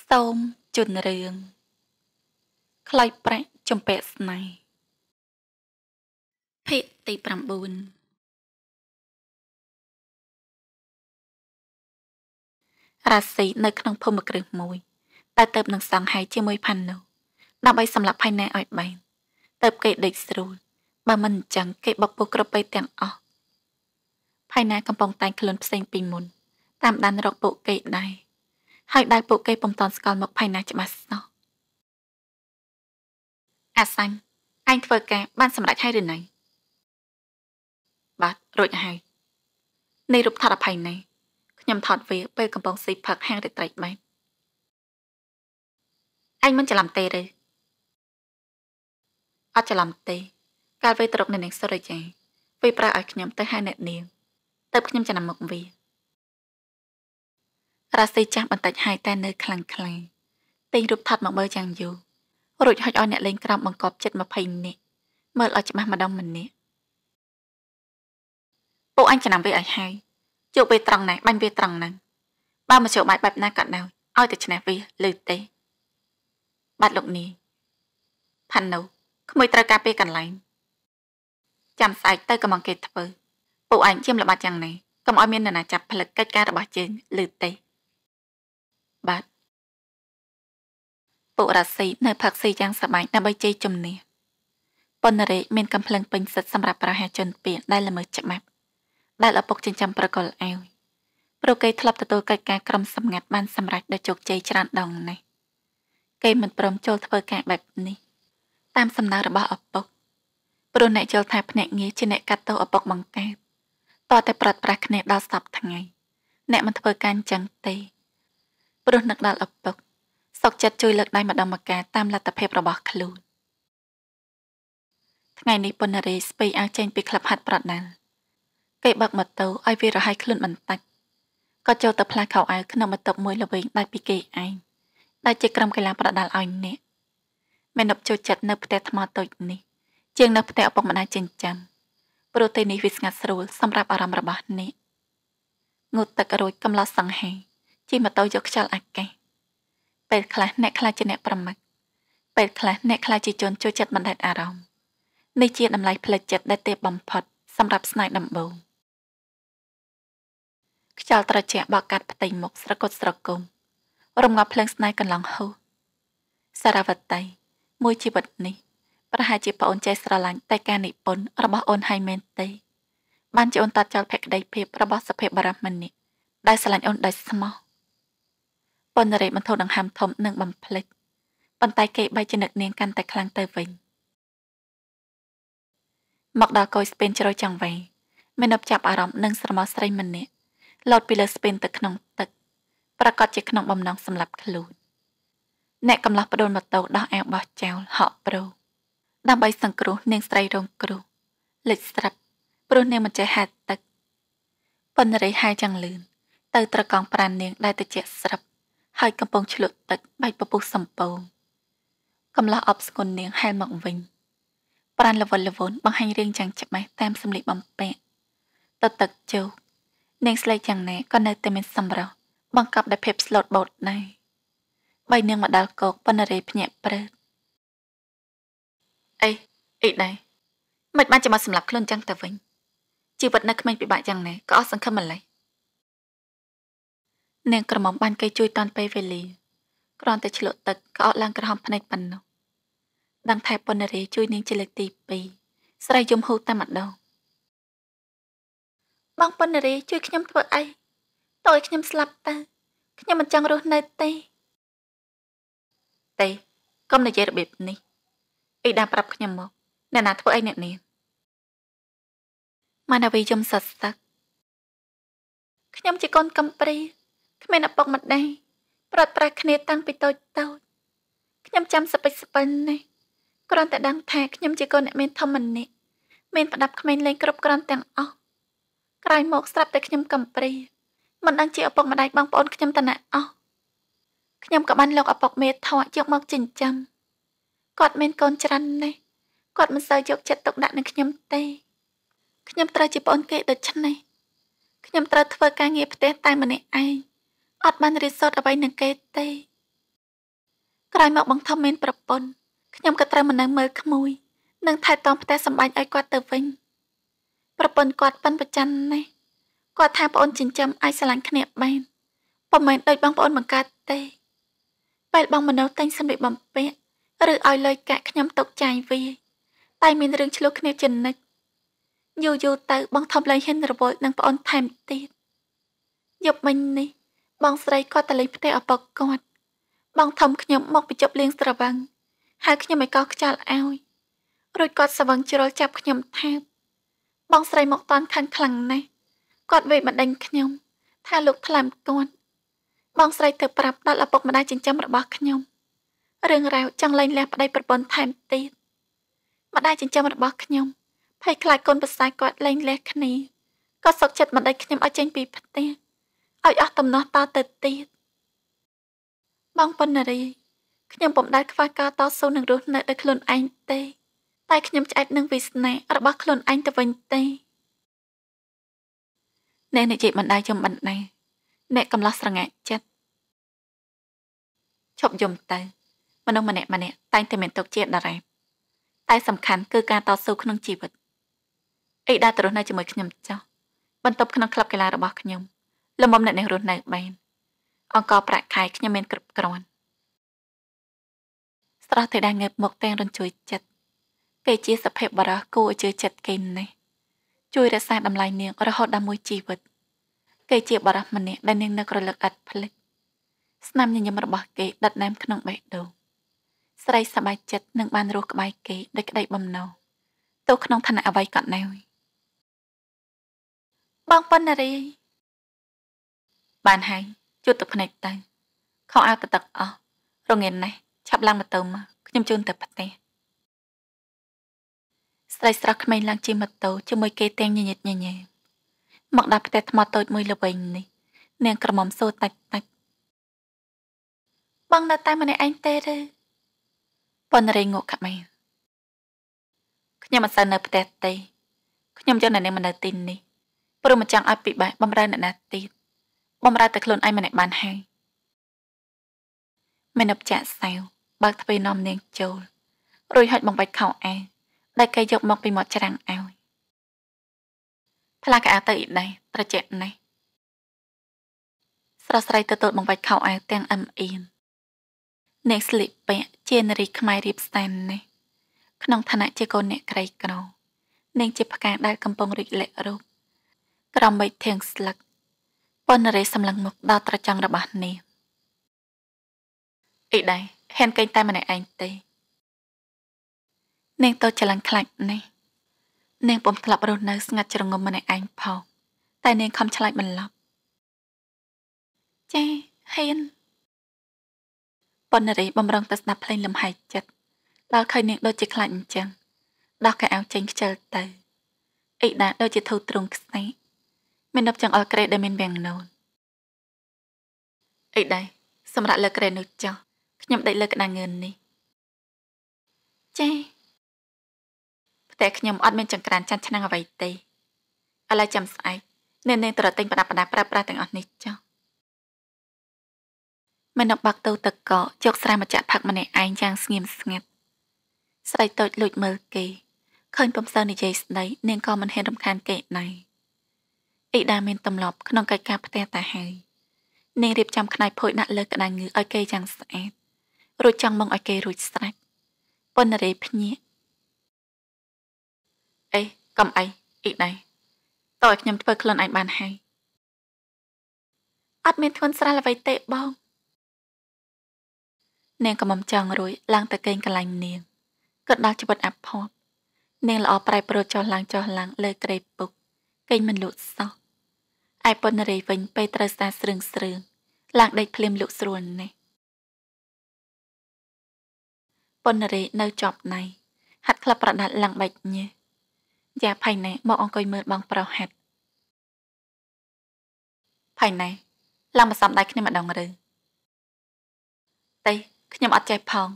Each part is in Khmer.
ស្ទោមជន់រឿងខ្លាច់ប្រាក់ចំពាក់ស្នេហ៍ភាគទី9រាសីនៅក្នុងភូមិគ្រឹះមួយតែទៅនឹងសង្ហៃជាមួយផាន់នោះដើម្បីសម្លាប់ផៃណែឲ្យបែនទៅគេដេកស្រួលបើមិនអញ្ចឹងគេបុកពុះគ្រប់ពេទាំងអស់ផៃណែកំពុងតែង ខ្លួនផ្សេង ពីមុនតាមដានរកពួកគេដែរហើយដែលពួកគេពុំតន់ស្គាល់មុខផៃណាច្បាស់ស្នោះអាសាញ់អញធ្វើការ បានសម្រេចហើយឬនៅបាទរួចហើយនៃរូបថតអភ័យនេះខ្ញុំថតវាពេលកំពុងស៊ីផឹកហាងរាត្រីបែបអញមិនច្រឡំទេឬអត់ច្រឡំទេកាលពេលត្រកនៅនឹងសុរិយាវាប្រើឲ្យខ្ញុំទៅហៅអ្នកនាងទៅខ្ញុំចំណាំមុខវារ៉ាស៊ីចាស់បន្តិចហើយតែនៅខ្លាំងខ្លាទិញរូបថតមកមើលយ៉ាងយូររួចហុចឲ្យអ្នកលេងក្រោមបង្កប់ចិត្ត20នាក់មើលឲ្យច្បាស់ម្ដងម្នាក់ពូអញចំណាំវាឲ្យហើយជោគវាត្រង់ណាបាញ់វាត្រង់ហ្នឹងបើមជ្ឈបាយបែបណាក៏ដោយឲ្យតែឈ្នះវាលើទេបាទលោកនីផាន់ណូក្មួយត្រូវការពេលកន្លែងចាំស្អែកទៅកំងគេធ្វើពូអញជាមល្បាត់យ៉ាងនេះកុំឲ្យមាននរណាចាប់ផ្លឹកកិច្ចការរបស់យើងលើទេបាត់ពុករ៉ាស៊ីនៅផឹកស៊ីយ៉ាងសប្បាយដើម្បីជ័យជំនះប៉ុនរេមានកំភ្លឹងពេញសិទ្ធសម្រាប់ប្រជាជនពីដែលល្មើសច្បាប់ដែលឪពុកចិញ្ចឹមប្រកលអើយព្រោះគេធ្លាប់ទទួលកិច្ចការក្រុមសម្ងាត់បានសម្រេចដោយជោគជ័យច្រើនដងណាស់គេមិនព្រមចូលធ្វើការបែបនេះ តាមសំណើរបស់ឪពុក ព្រោះអ្នកយល់ថាភ្នាក់ងារជាអ្នកកាត់ទោសឪពុកបង្កើតតតែប្រាត់ប្រាស់គ្នាដល់សពថ្ងៃអ្នកមិនធ្វើការអញ្ចឹងទេព្រោះនឹកដល់ឪពុកសុកចិត្តជួយលើកដៃម្ដងម្កាលតាមលទ្ធភាពរបស់ខ្លួនថ្ងៃនេះប៉ុនរេស្ពីអាចេញពីក្លឹបហាត់ប្រដាល់គេបើកម៉ូតូឲ្យវារហ័យខ្លួនបន្តិចក៏ចូលទៅផ្លាស់ខោអាវក្នុងបន្ទប់មួយល្វែងដាច់ពីគេឯងដែលជាក្រុមកីឡាប្រដាល់ឲ្យអ្នកមែនប់ចូលចិត្តនៅផ្ទះថ្មតូចនេះ ជាងនៅផ្ទះឪពុកម្ដាយចិញ្ចឹមព្រោះទីនេះវាស្ងាត់ស្រួលសម្រាប់អារម្មណ៍របស់អ្នកងូតទឹករួចកំឡោះសង្ហេជិះម៉ូតូយកខ្យល់អាកាសពេលខ្លះអ្នកខ្លះជាអ្នកប្រមឹកពេលខ្លះអ្នកខ្លះជាជនចូលចិត្តបណ្ដែតអារម្មណ៍នេះជា តម្លៃផ្លិចចិត្តដែលទេពបំផុតសម្រាប់ស្នែកដំបូងខ្យល់ត្រជាក់បក់កាត់ផ្ទៃមុខស្រកុតស្រគំរងាប់ភ្លើងស្នែកកន្លងហូរសារវតីមួយជីវិតនេះ ប្រហែលជាប្អូនចេះស្រឡាញ់តែការនិពន្ធរបស់អូនហើយមែនទេ បានជាអូនតាត់ចោលភក្តីភាពរបស់សភាបរមម្នាក់ដែលស្រឡាញ់អូនដោយស្មោះប៉ុនរ៉េបានធូរដង្ហើមធំនិងបំភ្លេចប៉ុន្តែគេបែកចនិតនាងកាន់តែខ្លាំងទៅវិញមកដល់កុយស្ពេនជ្រោយចង្វេងមេនប់ចាប់អារម្មណ៍នឹងស្រមោលស្រីម្នាក់លោតពីលើស្ពេនទៅក្នុងទឹកប្រកាសជាក្នុងបំណងសម្លាប់ខ្លួនអ្នកកំឡោះបដូនម៉ូតូដោះអាវបោះចោលហក់ប្រូដើម្បីសង្គ្រោះនាងស្រីរងគ្រោះលេចស្រាប់ព្រោះនាងមិនចេះហាត់ទឹកប៉ុនរៃហាយយ៉ាងលឿនទៅត្រកងប្រាននាងដែលត្រជាក់ស្រាប់ហើយកំពុងឆ្លក់ទឹកបែកពពុះសំពងកំឡោះអបស្គុននាងហែលមកវិញ ប្រានលវលវនបង្ហាញរឿងយ៉ាងច្បាស់តាមសម្លៀកបំពាក់ទៅទឹកជោកនាងស្លេកយ៉ាងណាក៏នៅតែមានសម្រស់បង្កប់ដោយភាពស្លូតបូតដែរបីនាងមកដល់កោកប៉ុនរេភ្ញាក់ព្រឺតអីអីដែរមិនបានជាមកសម្លាប់ខ្លួនចឹងទៅវិញជីវិតនៅក្មេងពិបាកយ៉ាងណាក៏អស់សង្ឃឹមម្ល៉េះនាងក្រមុំបានគេជួយតាន់ពេលវេលាគ្រាន់តែឆ្លក់ទឹកក្អកឡើងក្រហមភ្នែកប៉ុណ្ណោះដឹងថាប៉ុណ្ណរីជួយនាងជាលើកទី2ស្រីយំហូរតែម្ដងបងប៉ុណ្ណរីជួយខ្ញុំធ្វើអីតើឲ្យខ្ញុំស្លាប់ទៅខ្ញុំមិនចង់រស់នៅទេ ទេកុំនិយាយរបៀបនេះ អីដាប្រាប់ខ្ញុំមកអ្នកណាធ្វើអីអ្នកនេះម៉ាណាវីយំសត់សឹកខ្ញុំជាកូនកំព្រាគ្មានឪពុកម្ដាយប្រត់ប្រាស់គ្នាតាំងពីតូចតូចខ្ញុំចាំសពិចសពិននេះគ្រាន់តែដឹងថាខ្ញុំជាកូនអ្នកមានធម្មនិកមានប្រដាប់ក្មេងលេងគ្រប់គ្រាន់ទាំងអស់ក្រោយមកស្រាប់តែខ្ញុំកំព្រាមិនដឹងជាឪពុកម្ដាយបងប្អូនខ្ញុំតណាអស់ខ្ញុំក៏បានលោកឪពុកមេធក់យកមកចិញ្ចឹមគាត់មានកូនច្រើនណាស់គាត់មិនសូវយកចិត្តទុកដាក់នឹងខ្ញុំទេខ្ញុំត្រូវជាប្អូនគេដូច្នេះខ្ញុំត្រូវធ្វើការងារផ្ទះតែម្នាក់ឯងអត់បានរៀនសូត្រអ្វីនឹងគេទេ ក្រោយមកបងធំមាន ប្រពន្ធខ្ញុំក៏ត្រូវមកនៅមើលក្មួយនិងថែទាំផ្ទះសម្បែងឲ្យគាត់ទៅវិញប្រពន្ធគាត់ប៉ិនប្រច័នណាស់គាត់ថាប្អូនចិញ្ចឹមអាចស្រឡាញ់គ្នាបានប៉ុន្មានដូចបងប្អូនបង្កើតទេពេលបងមនុស្សតែងសម្ភារបំពាក់ឬឲ្យលុយកាក់ខ្ញុំຕົកចាយវាតែមានរឿងឆ្លោះគ្នាចិនិចយូរយូរទៅបងធំលែងហ៊ានរវល់នឹងប្អូនថែមទៀតយប់មិញនេះបងស្រីគាត់ទៅលេងផ្ទះឪពុកគាត់បងធំខ្ញុំមកបញ្ចប់លេងស្រវឹងហើយខ្ញុំឲ្យកោសខ្យល់ឲ្យរួចគាត់ស្រវឹងជ្រុលចាប់ខ្ញុំថាបបងស្រីមកតាន់ខាងខ្លាំងណាស់គាត់វេបណ្ដេញខ្ញុំថាលោកថ្លាមគាត់បងស្រីទៅប្រាប់ដល់ឪពុកម្ដាយចិញ្ចឹមរបស់ខ្ញុំរឿងរ៉ាវចង់លែងលះប្តីប្រពន្ធថែមទៀតម្ដាយចិញ្ចឹមរបស់ខ្ញុំភ័យខ្លាចកូនប្រសាគាត់លែងលះគ្នាក៏សុកចិត្តមិនដេញខ្ញុំឲ្យចេញពីផ្ទះឲ្យអស់ដំណោះតទៅទៀតបងប៉ុណ្ណរីខ្ញុំពុំដែលខ្វះការតស៊ូនឹងរស់នៅដោយខ្លួនឯងទេ តែខ្ញុំឆ្អែតនឹងវាសនារបស់ខ្លួនឯងទៅវិញទេអ្នកនិយាយមិនដែរចំបណ្ដៃអ្នកកំឡោះស្រងាក់ចិត្តឈប់យំទៅមនុស្សម្នាក់ម្នាក់តែងតែមានទុកជាដរ៉េបតែ សំខាន់គឺការតស៊ូក្នុងជីវិតអីដែលទៅរស់នៅជាមួយខ្ញុំចោះបន្ទប់ក្នុងក្លឹបកីឡារបស់ខ្ញុំលំមអ្នកនឹងរស់នៅបាន អង្គប្រាក់ខែខ្ញុំមានគ្រប់គ្រាន់ស្រស់ទេដែលងើបមកទាំងរញ្ជួយចិត្តគេជាសភាពបរោះគួរជឿចិត្តគេនេះជួយរក្សាតម្លៃនាងរហូតដល់មួយជីវិត គេជាបរោះម្នាក់ដែលនាងនឹករលឹកអត់ភ្លេចស្នាមញញឹមរបស់គេដិតណែមក្នុងបេះដូងស្រីសบายចិត្តនឹងបានរស់ក្បែរគេដោយក្តីបំណងទោះក្នុងឋានៈអ្វីក៏ដោយបងប៉ុណ្ណារីបានហើយជូតទឹកភ្នែកទៅខោអាវទៅទឹកអស់រងាណាស់ឆាប់ឡើងម៉ូតូមកខ្ញុំជូនទៅផ្ទះស្រីស្រស់ក្មេងឡើងជិះម៉ូតូជាមួយគេទាំងញញិតញញែមមកដល់ផ្ទះថ្មតូចមួយល្វែងនេះនាងក្រមុំសួរតាច់តាច់បងនៅតែម្នាក់ឯងទេឬប៉ុនរេងងក់ក្មេងខ្ញុំមិនសូវនៅ ផ្ទះទេខ្ញុំយកនៅនេះមកនៅទីនេះព្រោះមិនចង់ឲ្យពិបាកបំរើអ្នកណាទៀតបំរើតែខ្លួនឯងម្នាក់បានហើយមេនឹបចាក់សាវបើកទ្វារនាំនាងចូលរួចហុចបង្បាច់ខោអាវដែលគេយកមកពីមាត់ច្រាំងឲ្យផ្លាកអាទៅអ៊ីដែរត្រជាក់នេះស្រស់ស្រីទទួលបង្បាច់ខោអាវទាំងអឹមអៀនអ្នកស្លីពាក់ជានារីខ្មែររៀបស្ដែននេះ ក្នុងឋានៈជាកូនអ្នកក្រីក្រនាងជាផ្កាដែលកំពុងរីកលិរូបក្រំបីធៀងស្លឹកប៉ុនរេសម្លឹងមុខដល់ត្រចង់របស់នាងអីដែរហ៊ានកេងតែម្នាក់ឯងទេ នាងតូចច្រឡំខ្លាចនេះនាង ពុំធ្លាប់រស់នៅស្ងាត់ច្រងំម្នាក់ឯងផងតែ នាងខំឆ្លាច់បន្លប់ចាហ៊ានប៉ុនរេបំរុងទៅស្ដាប់ភ្លេងលំហែចិត្តដល់ឃើញនាង ដូចជាខ្លាចអញ្ចឹងដោះកែអោចេញខ្ជិលទៅអីដែរដូចជាធូរទ្រង់ខ្សែមានដប់ចង្អុលក្រេដែលមានវាំងនូនអីដែរសម្រាប់លើក្រេនោះចោះខ្ញុំដេកលើក្តារងឿននេះចាផ្ទះខ្ញុំអត់មានចង្ក្រានចាន់ឆ្នាំងអ្វីទេឥឡូវចាំស្អែកនៅនឹងត្រតែងប្រដាប់ប្រដាប្រើប្រាស់ទាំងអស់នេះចោះមិនបាក់ទៅទឹកកកជោគស្រែម្ចាស់ផឹកម្នាក់ឯងយ៉ាងស្ងៀមស្ងាត់ស្រីតូចលួចមើលគេឃើញពំសើនិយាយស្ដី នាងក៏មិនហ៊ានរំខានគេណៃអ៊ីដាមានទម្លាប់ក្នុងកិច្ចការផ្ទះតាហើយនាងរៀបចំខ្នៃភួយដាក់លើក្តារងើឲ្យគេយ៉ាងស្អាតរួចចង់មកឲ្យគេរួចស្រេចប៉ុនរេភ្ញាក់អេកំអីអ៊ីដាតើឲ្យខ្ញុំធ្វើខ្លួនឯងបានហើយអត់មានធន់ស្រាលអ្វីទេបង នាងកំមចង់រួយឡើងទៅកេងកន្លែងនាងគិតដល់ជីវិតអភ័ព្វនាងល្អប្រែប្រួលចុះឡើងចុះឡើងលើក្រេបពុកគេមិនលូតសោះឯប៉ុនរីវិញពេលត្រូវស្ដារស្រឿងស្រឿងឡើងដេកភ្លាមលក់ស្រួលនេះប៉ុនរីនៅជាប់ណៃហាត់ក្លាប់ប្រដាត់ឡើងបែកញើយ៉ាផៃណែមកអង្គុយមើលបងប្រុសហាត់ផៃណែឡើងមកសំដៅគ្នាម្ដងឬតេខ្ញុំអត់ចេះផង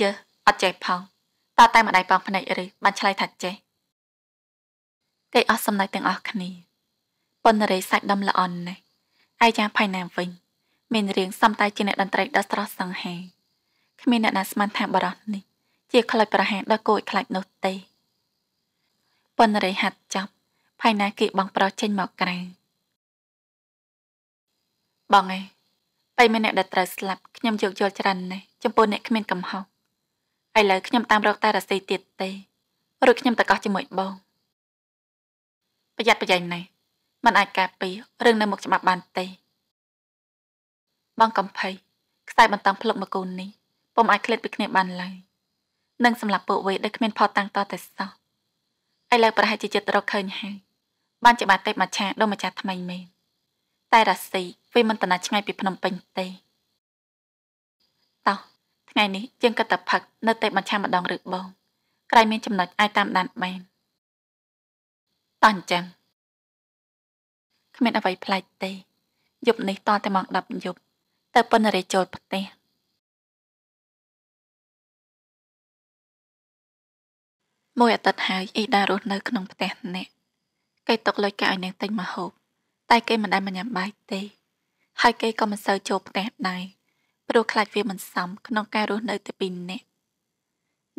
យើអត់ចេះផងតើតែម្ដាយបងភ្នែកឬបានឆ្លើយថាចេះដេកអស់សំណេចទាំងអស់គ្នាប៉ុនរេសាច់ដំល្អន់នេះអាយ៉ាផៃណាមវិញមានរៀងសំតែជាអ្នកតន្ត្រីដ៏ស្រស់សង្ហាគ្មានអ្នកណាស្មានថាបរោះនេះ ជា ខ្លាចប្រហារដ៏គួរឲ្យខ្លាចនោះទេប៉ុនរេហាត់ចប់ផៃណាគេបងប្រុសចេញមកក្រៅបងឯងបីមានអ្នកដែលត្រូវស្លាប់ខ្ញុំយកយល់ច្រើនណាស់ចំពោះអ្នកគ្មានកំហុសឥឡូវខ្ញុំតាមរកតែរសីទៀតទេរួចខ្ញុំទៅកោះជាមួយបងប្រយ័ត្នប្រយែងណាស់มันអាចការពាររឿងនៅមុខច្បាប់បានទេបងកំភៃខ្សែបន្តោងភ្លុកមកកូននេះពុំអាចឃ្លាតពីគ្នាបានឡើយនឹងសម្រាប់ពួកវេដោយគ្មានផតតាំងតតែសោះឥឡូវប្រហែលជាចិត្តរកឃើញហើយបានជាបាទេពមច្ឆាដូចម្ចាស់ថ្មីមែនតែរាសីវាមិនតណាឆ្ងាយពីភ្នំពេញទេតោះថ្ងៃនេះជាងកត់តផឹកនៅទេពមច្ឆាម្ដងឬបងក្រៃមានចំណុចអាចតាមដានបានតោះអញ្ចឹងគ្មានអ្វីប្លែកទេយប់នេះតតែម៉ោង10យប់ទៅប៉ុនរេចូលផ្ទះមួយអាទិត្យហើយអ៊ីដារស់នៅក្នុងផ្ទះនេះគេຕົកលុយកាឲ្យនាងទិញមកហូបតែ គេមិនដែលមកញ៉ាំបាយទេហើយគេក៏មិនសូវចូលផ្ទះដែរព្រោះខ្លាចវាមិនសម ក្នុងការរស់នៅតែពីរនាក់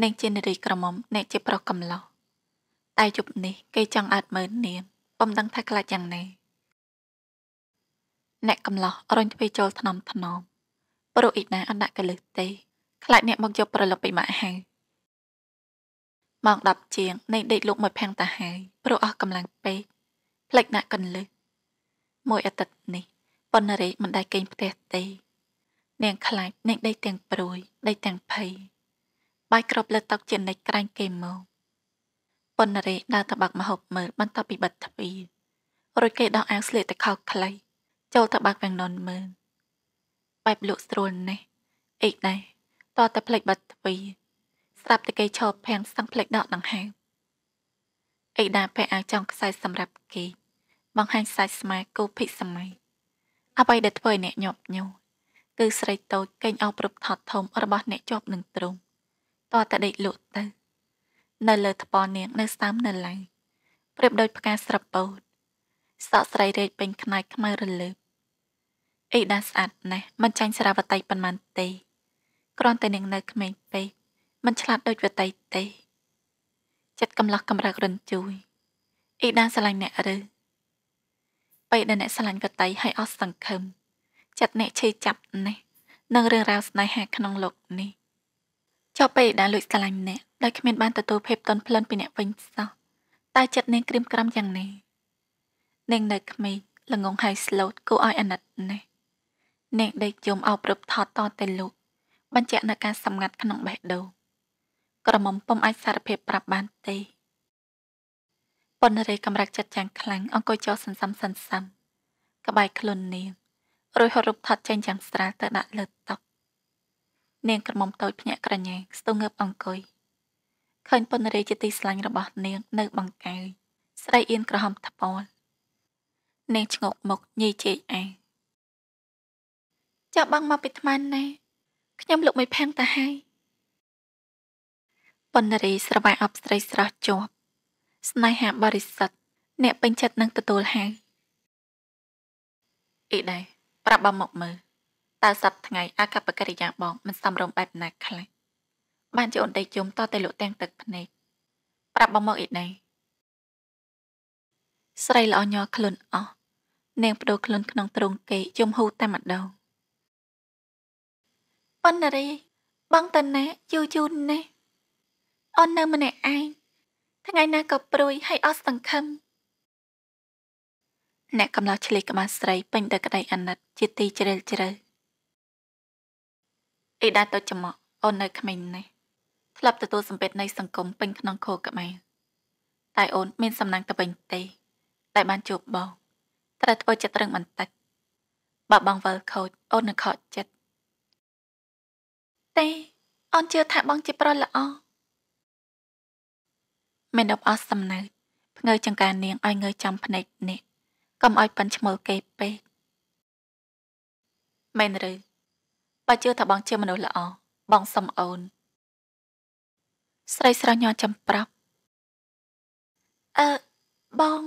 នាងជានារីក្រមុំអ្នកជាប្រុសកំឡោះតែយប់នេះគេចង់អត់មើលនាងបំដឹងថាខ្លាចយ៉ាងណាអ្នកកំឡោះរញទ្វីចូលថ្នមថ្នមព្រោះអ៊ីណាអណ្ដាក់កលឹះទេ ខ្លាចអ្នកមកយកប្រឡប់ពីម៉ាក់ហើយម៉ោង10ជាងនៃដេកលោកមួយផាំងតាហើយព្រោះអស់កម្លាំងពេកផ្លេចដាក់កន្លឹះមួយអាទិត្យនេះប៉ុនរេមិនដែលគេងផ្ទះទេនាងខ្លាចនាងដេកទាំងព្រួយដេកទាំងភ័យបាយក្របលើតុជានិច្ចក្រែងគេមកប៉ុនរេដើរទៅបាក់មហូបមើលបន្ទាប់ពីបិទទ្វាររួចគេដោះអាវស្លៀកតែខោខ្លីចូលទៅបាក់វាំងននមើលបែបលក់ស្រួលនេះអីដែរតតែផ្លេចបិទទ្វារស្រាប់តែគេឈប់ភាំងស្ទាំងផ្លេចដកដង្ហើមអីដែរពាក់អាវចង់ខ្សែសម្រាប់គេបង្ហាញសាច់ស្មាគូភិសម័យអ្វីដែលធ្វើឲ្យអ្នកញាប់ញួរគឺស្រីតូចកេងអោប្រពថត់ធំរបស់អ្នកជាប់នឹងទ្រូងតតែដេកលក់ទៅនៅលើថ្ពាល់នាងនៅស្ដើមនៅឡើយប្រៀបដូចផ្កាស្រពោតសក់ស្រីរែកពេញខ្នើយខ្មៅរលើបអេដាស្អាតណាស់មិនចាញ់សារាវតីប៉ុន្មានទេគ្រាន់តែនាងនៅក្មេងពេកមិនឆ្លាតដូចវតីទេចិត្តកំឡោះកំរើករញ្ជួយអេដាស្រឡាញ់អ្នកឬពេលដែលអ្នកស្រឡាញ់វតីឲ្យអស់សង្ឃឹមចិត្តអ្នកឈឺចាប់ណាស់នឹងរឿងរ៉ាវស្នេហាក្នុងលោកនេះចុះពេលដែលលួចស្រឡាញ់អ្នកដោយគ្មានបានទទួលភាពតន់ភ្លន់ពីអ្នកវិញសោះតែចិត្តនាងក្រៀមក្រំយ៉ាងនេះនាងនៅក្មេងល្ងងហើយស្លូតគូឲ្យអាណិតនេះនាងដេកយំអោបរឹបថត់តទៅលោកបញ្ជាក់នៅការសម្ងាត់ក្នុងបេះដូងក្រមុំពុំអាចសារភាពប្រាប់បានទេប៉ុនរេកម្រាក់ចិត្តយ៉ាងខ្លាំងអង្គុយចោលសន្សំសន្សំក្បែរខ្លួននាងរួចហត់រឹបថត់ចេញយ៉ាងស្រាលទៅដាក់លើតុនាងក្រមុំតូចភ្ញាក់ក្រញ៉េស្ទុងើបអង្គុយឃើញពនរាជាទីស្លាញ់របស់នាង នៅ បង្កាយស្រីអៀនក្រហមថ្ពណ៌នាងឆ្ងោកមុខញីជែកអែចាប់បងមកពីថ្មណែខ្ញុំលោកមួយផាំងតាហើយពនរាស្រវាយអបស្រីស្រស់ជាប់ ស្នេហាបរិសុទ្ធអ្នកពេញចិត្តនឹងទទួលហើយអីដែរប្រាប់បងមកមើលតើសប្តាហ៍ថ្ងៃអាកប្បកិរិយាបងមិនសមរម្យបែបណាខ្លះបានជាអូនដេកយំតតែលក់ទាំងទឹកភ្នែកប្រាប់បងមកអីណៃស្រីល្អញ័រខ្លួនអស់នាងបដូរខ្លួនក្នុងទ្រង់គេយំហូរតែម្ដងបណ្ណរី បងតាណាយូយូណាអូននៅម្នាក់ឯងថ្ងៃណាក៏ព្រួយហើយអស់សង្ឃឹមអ្នកកំឡោះឆ្លេះក្បាលស្រីពេញទៅក្តីអាណិត ជាទីជ្រែលជ្រៅអីដាតូចចំមកអូននៅក្មេងនេះធ្លាប់ទទួលសម្ពាធនៃសង្គមពេញក្នុងខោខ្មែរតែអូនមានសំណាងទៅវិញទេតែបានជួបបងត្រូវធ្វើចិត្តរឹងបន្តិចបើបងវិលខូចអូននឹងខកចិត្តទេអូនជឿថាបងជាប្រុសល្អមានអបអស់សំណើចផ្ងើចង្ការនាងឲ្យងើយចំភ្នែកនេះកុំឲ្យប៉ិនឈ្មោលគេពេកមែនឬបើជឿថាបងជាមនុស្សល្អបងសុំអូនស្រីស្រស់ញ័រចំប្រាប់អឺបង